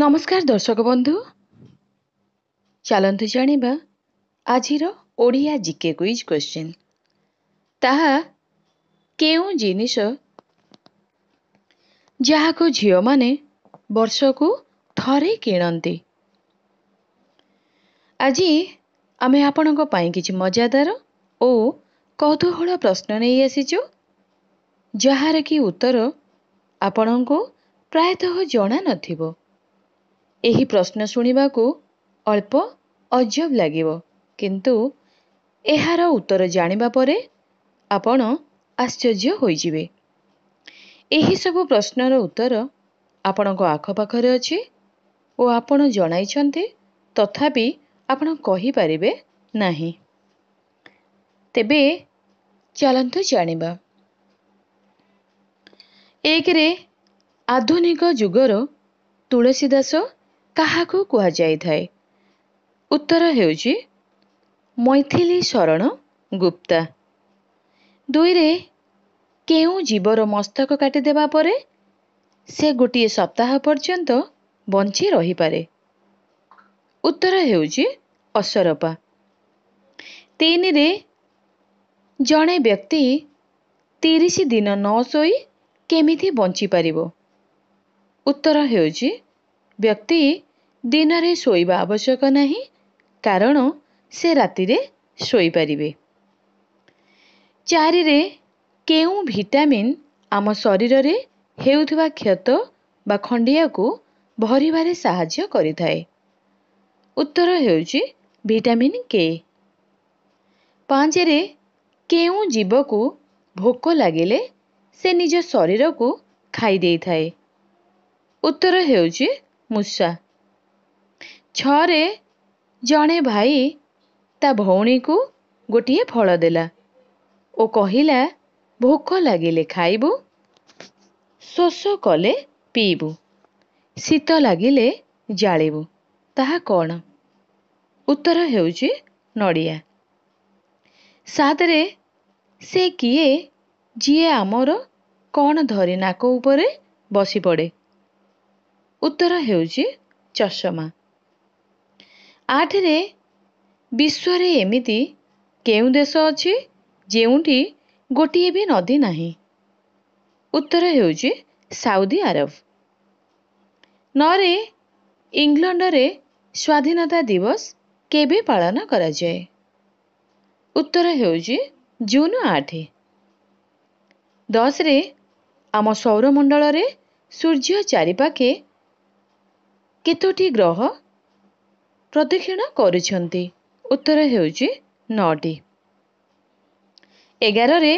ନମସ୍କାର ଦର୍ଶକ ବନ୍ଧୁ ଚାଲନ୍ତୁ ଜାଣିବା ଆଜିର ଓଡ଼ିଆ ଜିକେ କୁଇଜ୍ କ୍ୱେଶ୍ଚିନ୍ ତାହା କେଉଁ ଜିନିଷ ଯାହାକୁ ଝିଅମାନେ ବର୍ଷକୁ ଥରେ କିଣନ୍ତି ଆଜି ଆମେ ଆପଣଙ୍କ ପାଇଁ କିଛି ମଜାଦାର ଓ କୌତୂହଳ ପ୍ରଶ୍ନ ନେଇ ଆସିଛୁ ଯାହାର କି ଉତ୍ତର ଆପଣଙ୍କୁ ପ୍ରାୟତଃ ଜଣା ନଥିବ ଏହି ପ୍ରଶ୍ନ ଶୁଣିବାକୁ ଅଳ୍ପ ଅଜବ ଲାଗିବ କିନ୍ତୁ ଏହାର ଉତ୍ତର ଜାଣିବା ପରେ ଆପଣ ଆଶ୍ଚର୍ଯ୍ୟ ହୋଇଯିବେ ଏହିସବୁ ପ୍ରଶ୍ନର ଉତ୍ତର ଆପଣଙ୍କ ଆଖପାଖରେ ଅଛି ଓ ଆପଣ ଜଣାଇଛନ୍ତି ତଥାପି ଆପଣ କହିପାରିବେ ନାହିଁ ତେବେ ଚାଲନ୍ତୁ ଜାଣିବା ଏକରେ ଆଧୁନିକ ଯୁଗର ତୁଳସୀ ଦାସ କାହାକୁ କୁହାଯାଇଥାଏ ଉତ୍ତର ହେଉଛି ମୈଥିଲି ଶରଣ ଗୁପ୍ତା ଦୁଇରେ କେଉଁ ଜୀବର ମସ୍ତକ କାଟିଦେବା ପରେ ସେ ଗୋଟିଏ ସପ୍ତାହ ପର୍ଯ୍ୟନ୍ତ ବଞ୍ଚି ରହିପାରେ ଉତ୍ତର ହେଉଛି ଅସରପା ତିନିରେ ଜଣେ ବ୍ୟକ୍ତି ତିରିଶ ଦିନ ନ ଶୋଇ କେମିତି ବଞ୍ଚିପାରିବ ଉତ୍ତର ହେଉଛି ବ୍ୟକ୍ତି ଦିନରେ ଶୋଇବା ଆବଶ୍ୟକ ନାହିଁ କାରଣ ସେ ରାତିରେ ଶୋଇପାରିବେ ଚାରିରେ କେଉଁ ଭିଟାମିନ୍ ଆମ ଶରୀରରେ ହେଉଥିବା କ୍ଷତ ବା ଖଣ୍ଡିଆକୁ ଭରିବାରେ ସାହାଯ୍ୟ କରିଥାଏ ଉତ୍ତର ହେଉଛି ଭିଟାମିନ୍ କେ ପାଞ୍ଚରେ କେଉଁ ଜୀବକୁ ଭୋକ ଲାଗିଲେ ସେ ନିଜ ଶରୀରକୁ ଖାଇ ଦେଇଥାଏ ଉତ୍ତର ହେଉଛି ମୂଷା ଛଅରେ ଜଣେ ଭାଇ ତା ଭଉଣୀକୁ ଗୋଟିଏ ଫଳ ଦେଲା ଓ କହିଲା ଭୋକ ଲାଗିଲେ ଖାଇବୁ ଶୋଷ କଲେ ପିଇବୁ ଶୀତ ଲାଗିଲେ ଜାଳିବୁ ତାହା କ'ଣ ଉତ୍ତର ହେଉଛି ନଡ଼ିଆ ସାତରେ ସେ କିଏ ଯିଏ ଆମର କ'ଣ ଧରି ନାକ ଉପରେ ବସିପଡ଼େ ଉତ୍ତର ହେଉଛି ଚଷମା ଆଠରେ ବିଶ୍ୱରେ ଏମିତି କେଉଁ ଦେଶ ଅଛି ଯେଉଁଠି ଗୋଟିଏ ବି ନଦୀ ନାହିଁ ଉତ୍ତର ହେଉଛି ସାଉଦି ଆରବ ନରେ ଇଂଲଣ୍ଡରେ ସ୍ୱାଧୀନତା ଦିବସ କେବେ ପାଳନ କରାଯାଏ ଉତ୍ତର ହେଉଛି ଜୁନ ଆଠ ଦଶରେ ଆମ ସୌରମଣ୍ଡଳରେ ସୂର୍ଯ୍ୟ ଚାରିପାଖେ କେତୋଟି ଗ୍ରହ ପ୍ରଦକ୍ଷିଣା କରିଛନ୍ତି ଉତ୍ତର ହେଉଛି ନଅଟି ଏଗାରରେ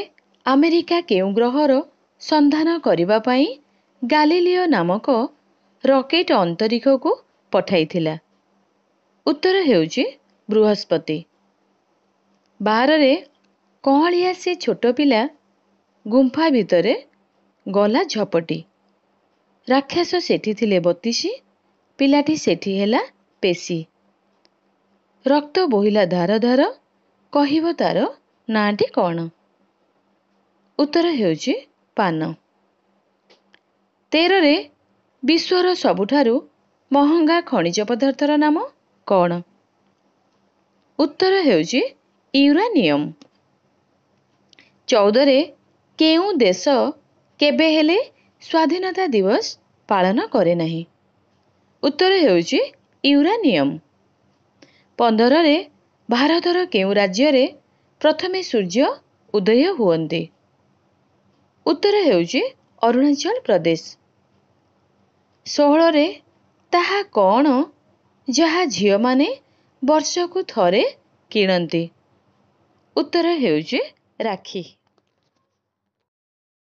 ଆମେରିକା କେଉଁ ଗ୍ରହର ସନ୍ଧାନ କରିବା ପାଇଁ ଗାଲିଲିଓ ନାମକ ରକେଟ୍ ଅନ୍ତରୀକ୍ଷକୁ ପଠାଇଥିଲା ଉତ୍ତର ହେଉଛି ବୃହସ୍ପତି ବାରରେ କଅଁଳିଆ ସେ ଛୋଟ ପିଲା ଗୁମ୍ଫା ଭିତରେ ଗଲା ଝପଟି ରାକ୍ଷସ ସେଠି ଥିଲେ ବତିଶି ପିଲାଟି ସେଠି ହେଲା ପେଶୀ ରକ୍ତ ବୋହିଲା ଧାର ଧାର କହିବ ତାର ନାଁଟି କ'ଣ ଉତ୍ତର ହେଉଛି ପାନ ତେରରେ ବିଶ୍ୱର ସବୁଠାରୁ ମହଙ୍ଗା ଖଣିଜ ପଦାର୍ଥର ନାମ କ'ଣ ଉତ୍ତର ହେଉଛି ୟୁରାନିୟମ ଚଉଦରେ କେଉଁ ଦେଶ କେବେ ହେଲେ ସ୍ୱାଧୀନତା ଦିବସ ପାଳନ କରେ ନାହିଁ ଉତ୍ତର ହେଉଛି ୟୁରାନିୟମ ପନ୍ଦରରେ ଭାରତର କେଉଁ ରାଜ୍ୟରେ ପ୍ରଥମେ ସୂର୍ଯ୍ୟ ଉଦୟ ହୁଅନ୍ତି ଉତ୍ତର ହେଉଛି ଅରୁଣାଚଳ ପ୍ରଦେଶ ଷୋହଳରେ ତାହା କ'ଣ ଯାହା ଝିଅମାନେ ବର୍ଷକୁ ଥରେ କିଣନ୍ତି ଉତ୍ତର ହେଉଛି ରାକ୍ଷୀ